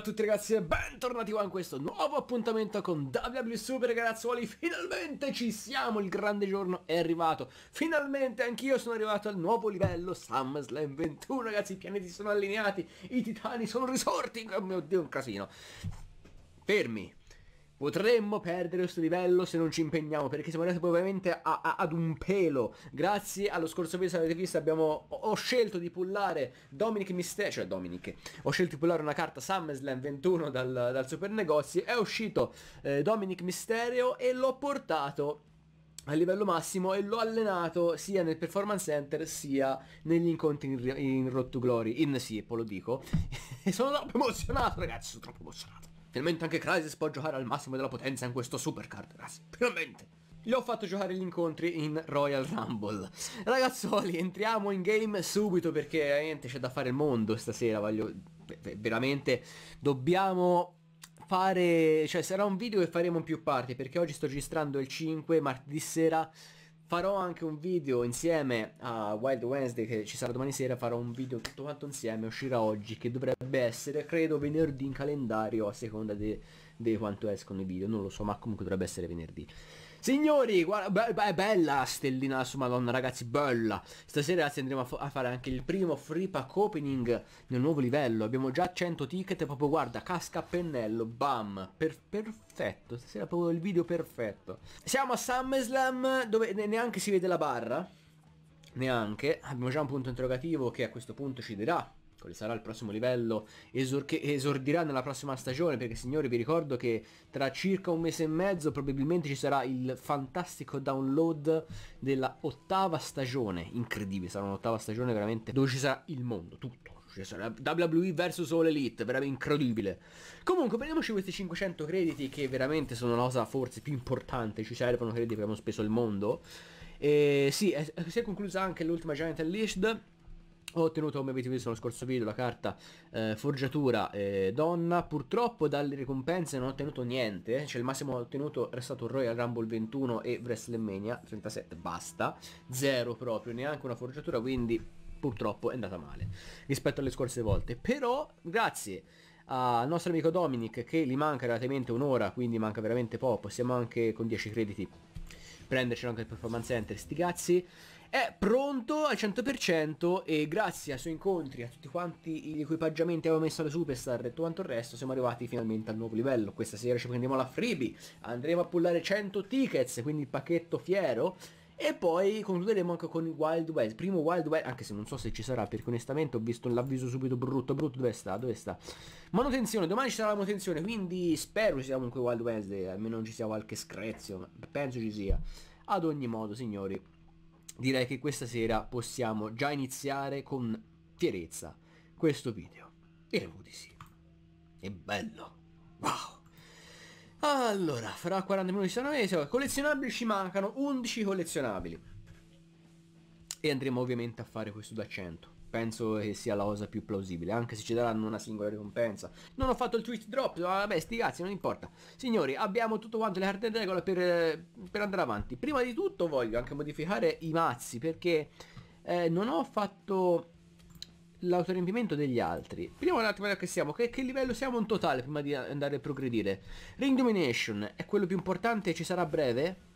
a tutti ragazzi e bentornati qua in questo nuovo appuntamento con WW Super ragazzuoli Finalmente ci siamo, il grande giorno è arrivato Finalmente anch'io sono arrivato al nuovo livello SummerSlam 21 ragazzi I pianeti sono allineati, i titani sono risorti Oh mio dio, un casino Fermi, Potremmo perdere questo livello se non ci impegniamo perché siamo arrivati probabilmente a, a, ad un pelo. Grazie allo scorso video, se avete visto, abbiamo, ho, ho, scelto di pullare Dominic Mysterio, cioè Dominic, ho scelto di pullare una carta SummerSlam 21 dal, dal super negozi, è uscito eh, Dominic Mysterio e l'ho portato a livello massimo e l'ho allenato sia nel performance center sia negli incontri in, in Road to Glory, in Siepo lo dico. e sono troppo emozionato ragazzi, sono troppo emozionato. Finalmente anche Crisis può giocare al massimo della potenza in questo supercard, ragazzi. Finalmente! Gli ho fatto giocare gli incontri in Royal Rumble. Ragazzoli, entriamo in game subito perché veramente c'è da fare il mondo stasera, voglio... Veramente dobbiamo fare... Cioè sarà un video che faremo in più parti perché oggi sto registrando il 5, martedì sera Farò anche un video insieme a Wild Wednesday che ci sarà domani sera, farò un video tutto quanto insieme, uscirà oggi che dovrebbe essere credo venerdì in calendario a seconda di quanto escono i video, non lo so ma comunque dovrebbe essere venerdì. Signori, guarda, be bella stellina su Madonna, ragazzi, bella. Stasera ragazzi andremo a, a, fare anche il primo free pack opening nel nuovo livello. Abbiamo già 100 ticket, proprio guarda, casca a pennello, bam. Per perfetto, stasera proprio il video perfetto. Siamo a SummerSlam dove ne neanche si vede la barra. Neanche. Abbiamo già un punto interrogativo che a questo punto ci dirà quale sarà il prossimo livello, esor che esordirà nella prossima stagione, perché signori vi ricordo che tra circa un mese e mezzo probabilmente ci sarà il fantastico download della ottava stagione, incredibile, sarà un'ottava stagione veramente dove ci sarà il mondo, tutto. Ci sarà WWE vs All Elite, veramente incredibile. Comunque, prendiamoci questi 500 crediti che veramente sono la cosa forse più importante, ci servono crediti che abbiamo speso il mondo. E sì, è, si è conclusa anche l'ultima Giant Unleashed ho ottenuto come avete visto nello scorso video la carta eh, forgiatura eh, donna purtroppo dalle ricompense non ho ottenuto niente eh. cioè il massimo ho ottenuto è stato Royal Rumble 21 e WrestleMania 37 basta zero proprio neanche una forgiatura quindi purtroppo è andata male rispetto alle scorse volte però grazie al nostro amico Dominic che gli manca relativamente un'ora quindi manca veramente poco siamo anche con 10 crediti prendercelo anche il performance center, sti cazzi, è pronto al 100% e grazie ai suoi incontri, a tutti quanti gli equipaggiamenti che avevo messo alle superstar e tutto quanto il resto, siamo arrivati finalmente al nuovo livello. Questa sera ci prendiamo la freebie, andremo a pullare 100 tickets, quindi il pacchetto fiero e poi concluderemo anche con il Wild West. Primo Wild West, anche se non so se ci sarà, perché onestamente ho visto l'avviso subito brutto, brutto, dove sta? Dove sta? Manutenzione, domani ci sarà la manutenzione, quindi spero ci sia comunque Wild West, almeno non ci sia qualche screzio, penso ci sia. Ad ogni modo, signori, direi che questa sera possiamo già iniziare con fierezza questo video. Diremo di sì. È bello. Wow. Allora, fra 40 minuti sono mesi. Collezionabili ci mancano 11 collezionabili. E andremo ovviamente a fare questo da 100. Penso che sia la cosa più plausibile, anche se ci daranno una singola ricompensa. Non ho fatto il twitch drop, ah, vabbè sti cazzi, non importa. Signori, abbiamo tutto quanto le carte in regola per, eh, per andare avanti. Prima di tutto voglio anche modificare i mazzi, perché eh, non ho fatto l'autoriempimento degli altri. Vediamo un attimo da che siamo, che, che, livello siamo in totale prima di andare a progredire. Ring Domination è quello più importante, ci sarà breve.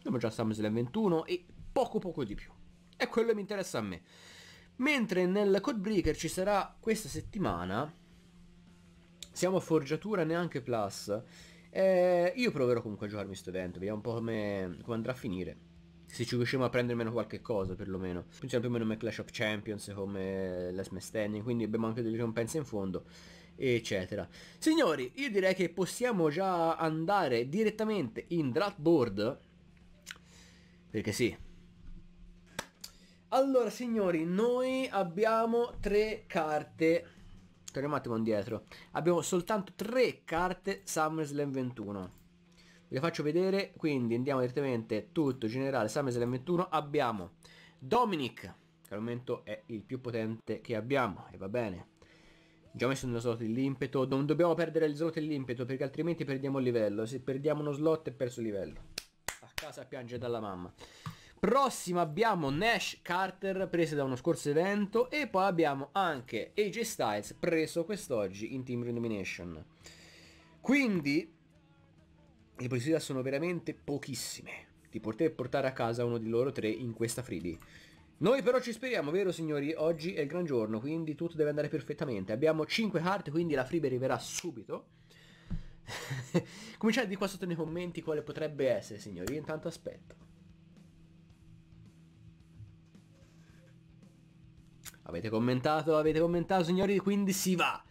Abbiamo già SummerSlam 21 e poco poco di più. È quello che mi interessa a me. Mentre nel Codebreaker ci sarà questa settimana, siamo a forgiatura neanche plus, eh, io proverò comunque a giocarmi questo evento, vediamo un po' come, come andrà a finire se ci riusciamo a prendere meno qualche cosa perlomeno Pensiamo più o meno come Clash of Champions come Last Man Standing quindi abbiamo anche delle ricompense in fondo eccetera signori io direi che possiamo già andare direttamente in draft board, perché sì allora signori noi abbiamo tre carte torniamo un attimo indietro abbiamo soltanto tre carte SummerSlam 21 vi faccio vedere quindi andiamo direttamente tutto generale SummerSlam 21 abbiamo Dominic che al momento è il più potente che abbiamo e va bene già messo nello slot dell'impeto, non dobbiamo perdere il slot dell'impeto perché altrimenti perdiamo il livello se perdiamo uno slot è perso il livello a casa piange dalla mamma Prossima abbiamo Nash Carter preso da uno scorso evento e poi abbiamo anche AJ Styles preso quest'oggi in Team Renomination. Quindi le possibilità sono veramente pochissime di poter portare a casa uno di loro tre in questa freebie. Noi però ci speriamo, vero signori? Oggi è il gran giorno, quindi tutto deve andare perfettamente. Abbiamo 5 carte, quindi la freebie arriverà subito. Cominciate di qua sotto nei commenti quale potrebbe essere, signori. Io intanto aspetto. Avete commentato, avete commentato, signori, quindi si va.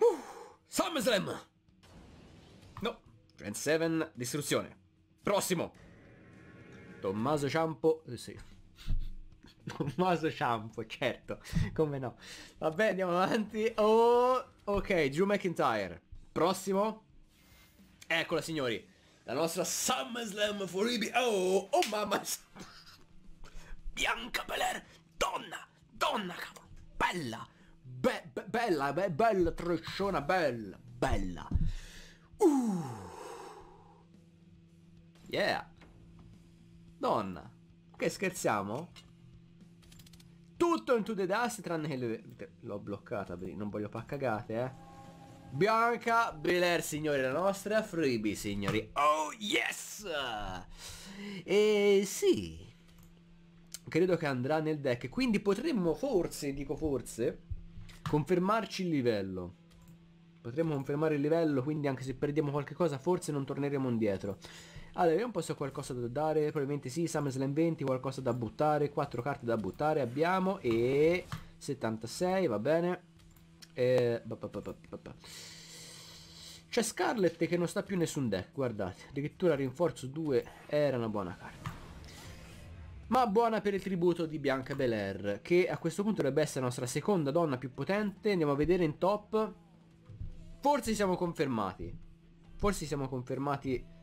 Uh, SummerSlam! Trend 7, distruzione. Prossimo. Tommaso Ciampo, eh, sì. Tommaso Ciampo, certo. Come no. Vabbè, andiamo avanti. Oh, ok, Drew McIntyre. Prossimo. Eccola, signori. La nostra SummerSlam for EB. Oh, oh mamma. Bianca Belair. Donna. Donna, cavolo. Bella. Be be bella, be bella, trecciona, bella. Bella. Uh. Yeah! Donna! Ok, scherziamo? Tutto into the dust tranne che le... L'ho bloccata, non voglio far cagate, eh. Bianca Belair, signori, la nostra freebie, signori. Oh, yes! E sì. Credo che andrà nel deck. Quindi potremmo forse, dico forse, confermarci il livello. Potremmo confermare il livello, quindi anche se perdiamo qualche cosa, forse non torneremo indietro. Allora, vediamo un po' se ho qualcosa da dare. Probabilmente sì, SummerSlam 20, qualcosa da buttare. 4 carte da buttare abbiamo. E 76, va bene. E... Eh, C'è Scarlet che non sta più nessun deck, guardate. Addirittura rinforzo 2 era una buona carta. Ma buona per il tributo di Bianca Belair, che a questo punto dovrebbe essere la nostra seconda donna più potente. Andiamo a vedere in top. Forse siamo confermati. Forse siamo confermati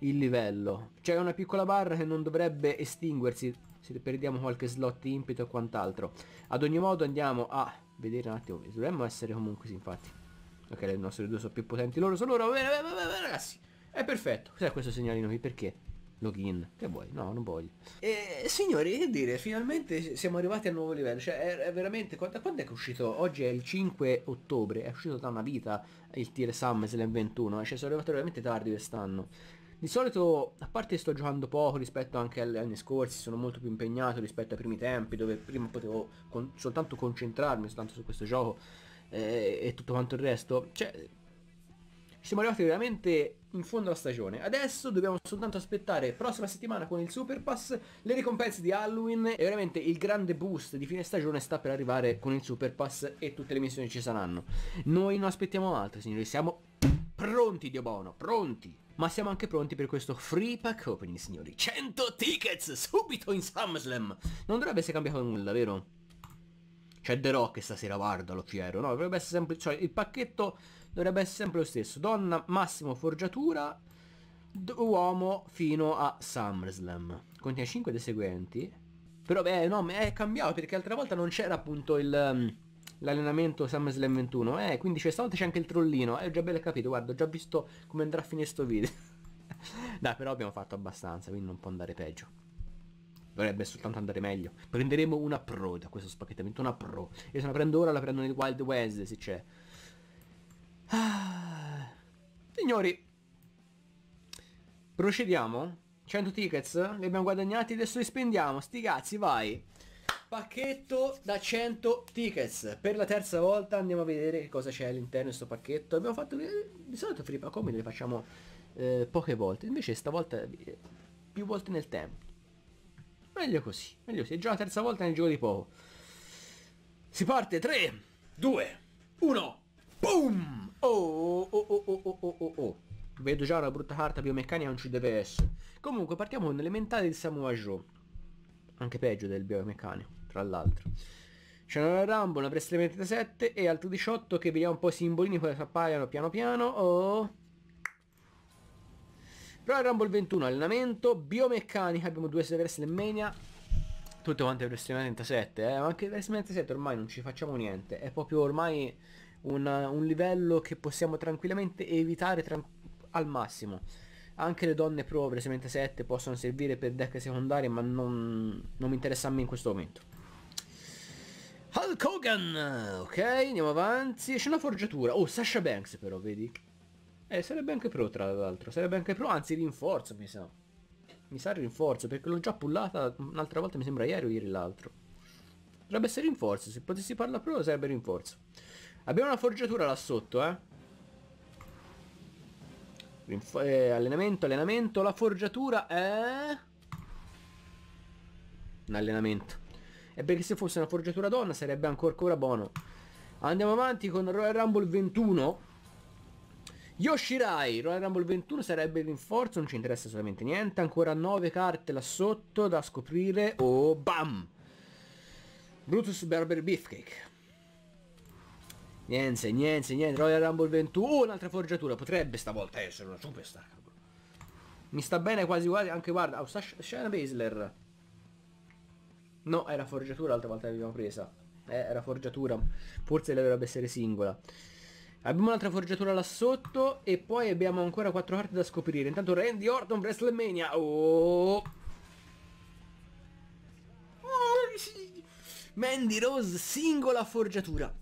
il livello. C'è una piccola barra che non dovrebbe estinguersi se perdiamo qualche slot impeto e quant'altro. Ad ogni modo andiamo a vedere un attimo, dovremmo essere comunque infatti. Ok, le nostre due sono più potenti loro, sono loro, bene, bene, bene, ragazzi. È perfetto. Cos'è questo segnalino qui? Perché? Login. Che vuoi? No, non voglio. E, signori, che dire, finalmente siamo arrivati al nuovo livello. Cioè, è, è veramente... Quando, quando, è che è uscito? Oggi è il 5 ottobre. È uscito da una vita il Tier Summer 21. Eh, cioè, sono arrivato veramente tardi quest'anno. Di solito, a parte sto giocando poco rispetto anche agli anni scorsi, sono molto più impegnato rispetto ai primi tempi, dove prima potevo con soltanto concentrarmi soltanto su questo gioco eh, e tutto quanto il resto. Cioè, siamo arrivati veramente in fondo alla stagione. Adesso dobbiamo soltanto aspettare prossima settimana con il Super Pass le ricompense di Halloween e veramente il grande boost di fine stagione sta per arrivare con il Super Pass e tutte le missioni ci saranno. Noi non aspettiamo altro, signori, siamo pronti, Dio buono, pronti! ma siamo anche pronti per questo free pack opening, signori. 100 tickets subito in SummerSlam! Non dovrebbe essere cambiato nulla, vero? C'è The Rock stasera, guarda lo fiero. No, dovrebbe essere sempre... Cioè, il pacchetto dovrebbe essere sempre lo stesso. Donna, massimo, forgiatura, uomo fino a SummerSlam. Contiene 5 dei seguenti. Però, beh, no, è cambiato perché l'altra volta non c'era appunto il l'allenamento SummerSlam 21. Eh, quindi c'è stavolta c'è anche il trollino. Eh, ho già bello capito, guarda, ho già visto come andrà a finire sto video. Dai, però abbiamo fatto abbastanza, quindi non può andare peggio. Dovrebbe soltanto andare meglio. Prenderemo una pro da questo spacchettamento, una pro. Io se la prendo ora la prendo nel Wild West, se c'è. Ah, signori, procediamo. 100 tickets, li abbiamo guadagnati, adesso li spendiamo, sti cazzi, vai. Pacchetto da 100 tickets. Per la terza volta andiamo a vedere che cosa c'è all'interno di questo pacchetto. Abbiamo fatto eh, di solito flippa come le facciamo eh, poche volte, invece stavolta eh, più volte nel tempo. Meglio così, meglio se già la terza volta nel gioco di poco. Si parte 3, 2, 1, boom! Oh oh, oh, oh, oh, oh, oh, oh, oh. Vedo già una brutta carta biomeccanica, non ci deve essere. Comunque partiamo con l'elementare di Samuajo Anche peggio del biomeccanico tra l'altro. C'è una Rumble, una Wrestling 37 e altri 18 che vediamo un po' i simbolini poi appaiono piano piano. Oh. Però Rumble 21, allenamento, biomeccanica, abbiamo due WrestleMania, tutte quante WrestleMania 37, eh? ma anche WrestleMania 37 ormai non ci facciamo niente, è proprio ormai un, un livello che possiamo tranquillamente evitare tra al massimo. Anche le donne pro WrestleMania 7 possono servire per deck secondarie, ma non, non mi interessa a me in questo momento. Hulk Hogan! Ok, andiamo avanti. C'è una forgiatura. Oh, Sasha Banks però, vedi? Eh, sarebbe anche pro tra l'altro. Sarebbe anche pro, anzi rinforzo mi sa. Mi sa rinforzo, perché l'ho già pullata un'altra volta, mi sembra ieri o ieri l'altro. Dovrebbe essere rinforzo, se potessi farla pro sarebbe rinforzo. Abbiamo una forgiatura là sotto, eh. Rinfo eh, allenamento, allenamento, la forgiatura è... Un allenamento e perché se fosse una forgiatura donna sarebbe ancora buono andiamo avanti con Royal Rumble 21 Yoshirai, Royal Rumble 21 sarebbe il rinforzo, non ci interessa assolutamente niente, ancora 9 carte là sotto da scoprire, oh bam! Brutus Berber Beefcake. Niente, niente, niente, Royal Rumble 21, oh, un'altra forgiatura, potrebbe stavolta essere una superstar, Mi sta bene quasi quasi, anche guarda, oh, Shana Baszler. No, era forgiatura l'altra volta che l'abbiamo presa. Eh, era forgiatura. Forse dovrebbe essere singola. Abbiamo un'altra forgiatura là sotto e poi abbiamo ancora quattro carte da scoprire. Intanto Randy Orton WrestleMania. Oh! oh Mandy Rose singola forgiatura.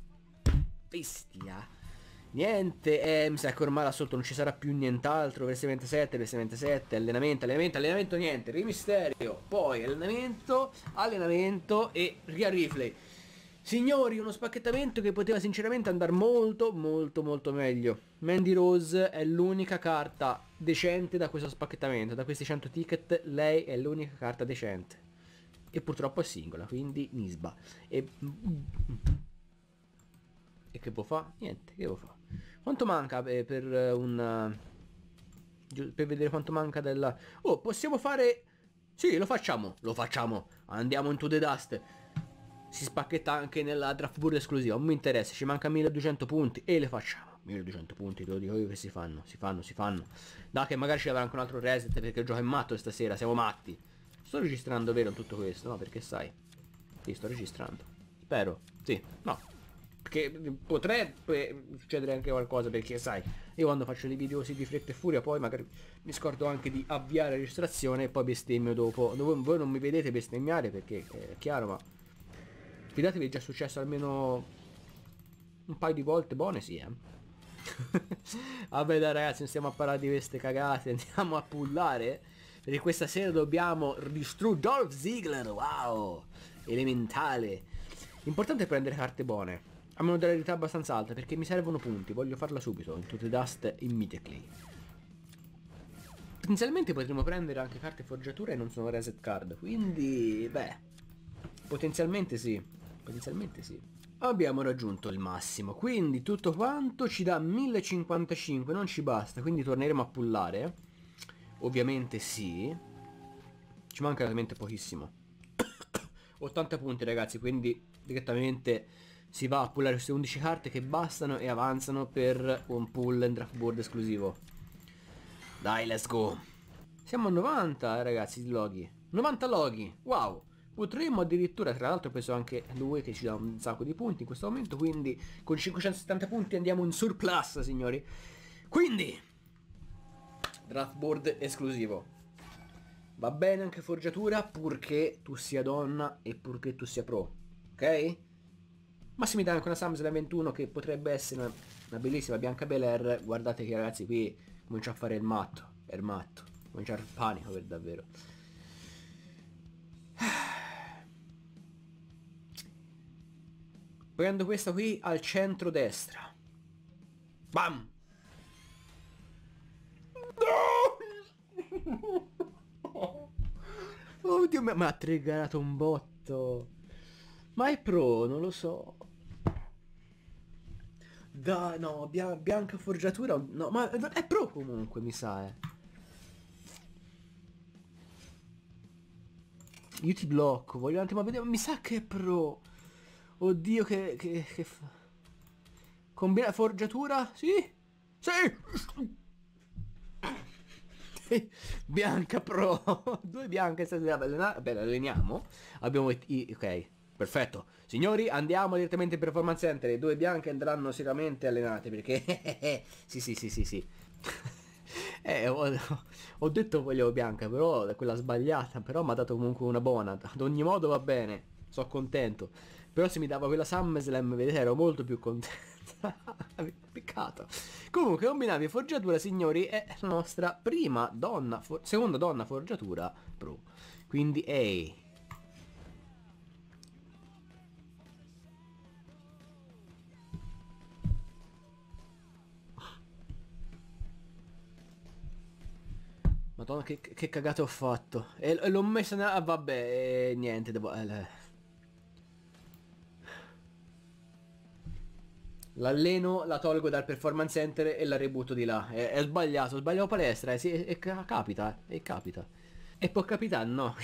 Bestia. Niente, eh, mi sa che ormai là sotto non ci sarà più nient'altro, versi 27, versi 27, allenamento, allenamento, allenamento, niente, rimisterio, poi allenamento, allenamento e ria rifle Signori, uno spacchettamento che poteva sinceramente andare molto, molto, molto meglio. Mandy Rose è l'unica carta decente da questo spacchettamento, da questi 100 ticket lei è l'unica carta decente. E purtroppo è singola, quindi Nisba. E... E che può fare? Niente, che può fare? Quanto manca eh, per, per eh, un... Eh, per vedere quanto manca della... Oh, possiamo fare... Sì, lo facciamo, lo facciamo. Andiamo into the dust. Si spacchetta anche nella draft board esclusiva, non mi interessa, ci manca 1200 punti e le facciamo. 1200 punti, te lo dico io che si fanno, si fanno, si fanno. Da che magari ci avrà anche un altro reset perché il gioco è matto stasera, siamo matti. Sto registrando vero tutto questo, no? Perché sai? Sì, sto registrando. Spero. Sì, no, perché potrebbe eh, succedere anche qualcosa perché sai io quando faccio dei video così di fretta e furia poi magari mi scordo anche di avviare la registrazione e poi bestemmio dopo Dove voi non mi vedete bestemmiare perché eh, è chiaro ma fidatevi è già successo almeno un paio di volte buone sì eh vabbè dai ragazzi non stiamo a parlare di queste cagate andiamo a pullare perché questa sera dobbiamo distruggere Dolph Ziggler wow elementale Importante prendere carte buone a modalità abbastanza alta perché mi servono punti, voglio farla subito, in tutte dust immediately. Potenzialmente potremmo prendere anche carte forgiature e non sono reset card, quindi beh, potenzialmente sì, potenzialmente sì. Abbiamo raggiunto il massimo, quindi tutto quanto ci dà 1055, non ci basta, quindi torneremo a pullare. Ovviamente sì. Ci manca veramente pochissimo. 80 punti ragazzi, quindi direttamente si va a pullare queste 11 carte che bastano e avanzano per un pull and draft board esclusivo. Dai, let's go. Siamo a 90 eh, ragazzi loghi. 90 loghi, wow. Potremmo addirittura, tra l'altro ho anche lui che ci dà un sacco di punti in questo momento, quindi con 570 punti andiamo in surplus signori. Quindi, draft board esclusivo. Va bene anche forgiatura purché tu sia donna e purché tu sia pro, ok? Ma si mi dà anche una Sams da 21 che potrebbe essere una, una bellissima Bianca Belair. Guardate che ragazzi qui comincia a fare il matto. È il matto. Comincia il panico per davvero. Prendo questa qui al centro destra. Bam! No! Oddio, ma ha triggerato un botto. Ma è pro, non lo so. Da, no, bian bianca forgiatura, no, ma è pro comunque, mi sa, eh. Io ti blocco, voglio un attimo vedere, mi sa che è pro. Oddio, che... che, che fa... Combina forgiatura? Sì? Sì! bianca pro! Due bianche stasera, bella, bella, alleniamo. Abbiamo... ok, Perfetto. Signori, andiamo direttamente in performance center. Le due bianche andranno seriamente allenate perché... sì, sì, sì, sì, sì. eh, ho, ho, detto voglio bianca, però quella sbagliata, però mi ha dato comunque una buona. Ad ogni modo va bene, sono contento. Però se mi dava quella SummerSlam, vedete, ero molto più contento. Peccato. Comunque, combinavi forgiatura, signori, è la nostra prima donna, seconda donna forgiatura pro. Quindi, ehi. Hey. Madonna che, che cagate ho fatto. E, l'ho messa nella... Ah, vabbè, e niente, devo... Eh, L'alleno, la tolgo dal performance center e la rebutto di là. È, è sbagliato, sbagliavo palestra, eh, sì, è, è, capita, e eh, capita. E può capitare, no.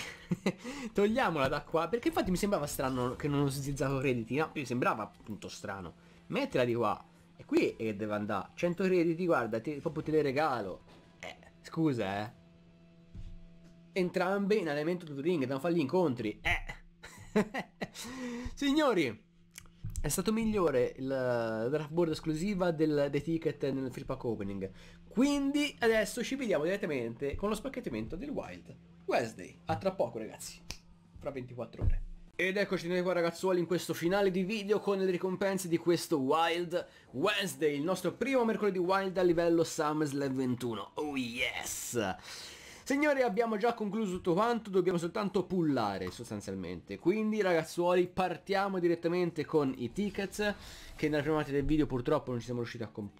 Togliamola da qua, perché infatti mi sembrava strano che non ho utilizzato crediti, no? Mi sembrava appunto strano. Mettila di qua. E qui è che deve andare. 100 crediti, guarda, ti, proprio te le regalo. Eh, scusa, eh entrambe in allenamento tutoring, devono fare gli incontri. Eh. Signori, è stato migliore il draft board esclusiva del, dei ticket nel free pack opening. Quindi adesso ci vediamo direttamente con lo spacchettamento del Wild Wednesday. A tra poco ragazzi, fra 24 ore. Ed eccoci noi qua ragazzuoli in questo finale di video con le ricompense di questo Wild Wednesday, il nostro primo mercoledì Wild a livello SummerSlam 21. Oh yes! Signori abbiamo già concluso tutto quanto, dobbiamo soltanto pullare sostanzialmente. Quindi ragazzuoli partiamo direttamente con i tickets che nella prima parte del video purtroppo non ci siamo riusciti a, comp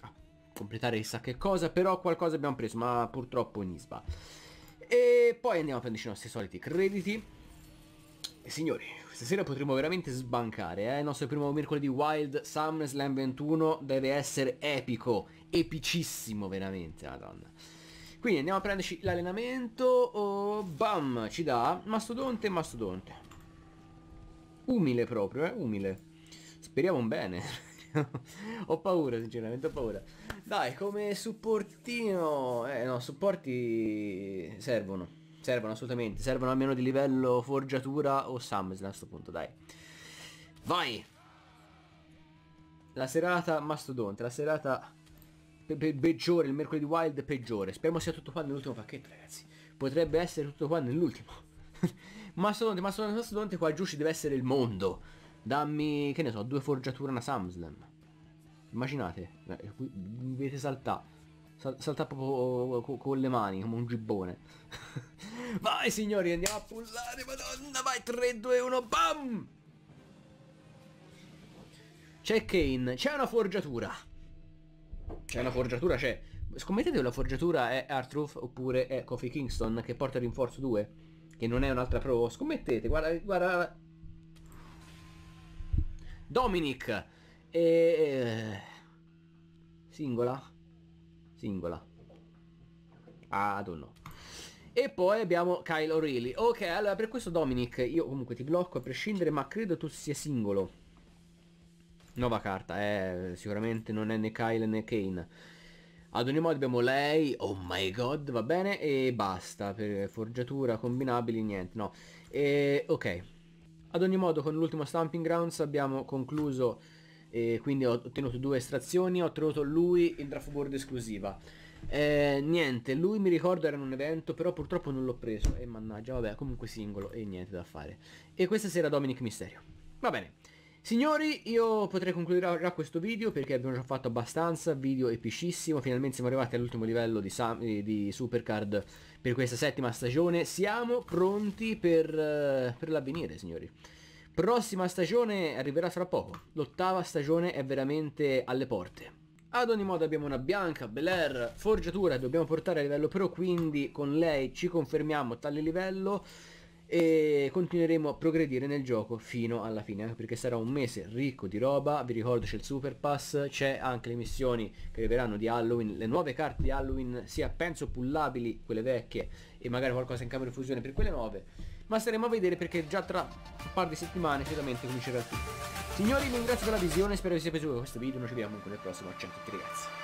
a completare chissà che cosa, però qualcosa abbiamo preso, ma purtroppo nisba. E poi andiamo a prenderci i nostri soliti crediti. E signori, stasera potremo veramente sbancare, eh? Il nostro primo mercoledì Wild SummerSlam 21 deve essere epico, epicissimo veramente, madonna. Quindi andiamo a prenderci l'allenamento. Oh, bam, ci dà mastodonte e mastodonte. Umile proprio, eh, umile. Speriamo un bene. ho paura, sinceramente, ho paura. Dai, come supportino... Eh, no, supporti servono. Servono assolutamente. Servono almeno di livello forgiatura o SummerSlam a questo punto, dai. Vai! La serata mastodonte, la serata pe pe peggiore, il mercoledì wild peggiore. Speriamo sia tutto qua nell'ultimo pacchetto, ragazzi. Potrebbe essere tutto qua nell'ultimo. mastodonte, mastodonte, mastodonte, qua giù ci deve essere il mondo. Dammi, che ne so, due forgiature una Samslam. Immaginate, eh, eh, mi dovete saltare. salta proprio oh, con le mani, come un gibbone. vai signori, andiamo a pullare, madonna, vai, 3, 2, 1, bam! C'è Kane, c'è una forgiatura. C'è cioè, una forgiatura, c'è. Scommettete che la forgiatura è Artruth oppure è Kofi Kingston che porta rinforzo 2, che non è un'altra pro. Scommettete, guarda, guarda. Dominic! E... Singola? Singola. Ah, don't know. E poi abbiamo Kyle O'Reilly. Ok, allora per questo Dominic, io comunque ti blocco a prescindere, ma credo tu sia singolo. Nuova carta, eh, sicuramente non è né Kyle né Kane. Ad ogni modo abbiamo lei, oh my god, va bene, e basta, per forgiatura, combinabili, niente, no. E, ok, ad ogni modo con l'ultimo Stamping Grounds abbiamo concluso, eh, quindi ho ottenuto due estrazioni, ho ottenuto lui il draft board esclusiva. Eh, niente, lui mi ricordo era in un evento, però purtroppo non l'ho preso, e mannaggia, vabbè, comunque singolo, e niente da fare. E questa sera Dominic Misterio Va bene. Signori, io potrei concludere ora questo video perché abbiamo già fatto abbastanza, video epicissimo, finalmente siamo arrivati all'ultimo livello di, eh, di, Supercard per questa settima stagione, siamo pronti per, eh, per l'avvenire signori. Prossima stagione arriverà fra poco, l'ottava stagione è veramente alle porte. Ad ogni modo abbiamo una bianca, Bel Air, forgiatura, dobbiamo portare a livello pro, quindi con lei ci confermiamo tale livello e continueremo a progredire nel gioco fino alla fine anche perché sarà un mese ricco di roba vi ricordo c'è il super pass c'è anche le missioni che arriveranno di Halloween le nuove carte di Halloween sia penso pullabili quelle vecchie e magari qualcosa in camera di fusione per quelle nuove ma staremo a vedere perché già tra un paio di settimane sicuramente comincerà tutto signori vi ringrazio per la visione spero vi sia piaciuto questo video noi ci vediamo comunque nel prossimo ciao a tutti ragazzi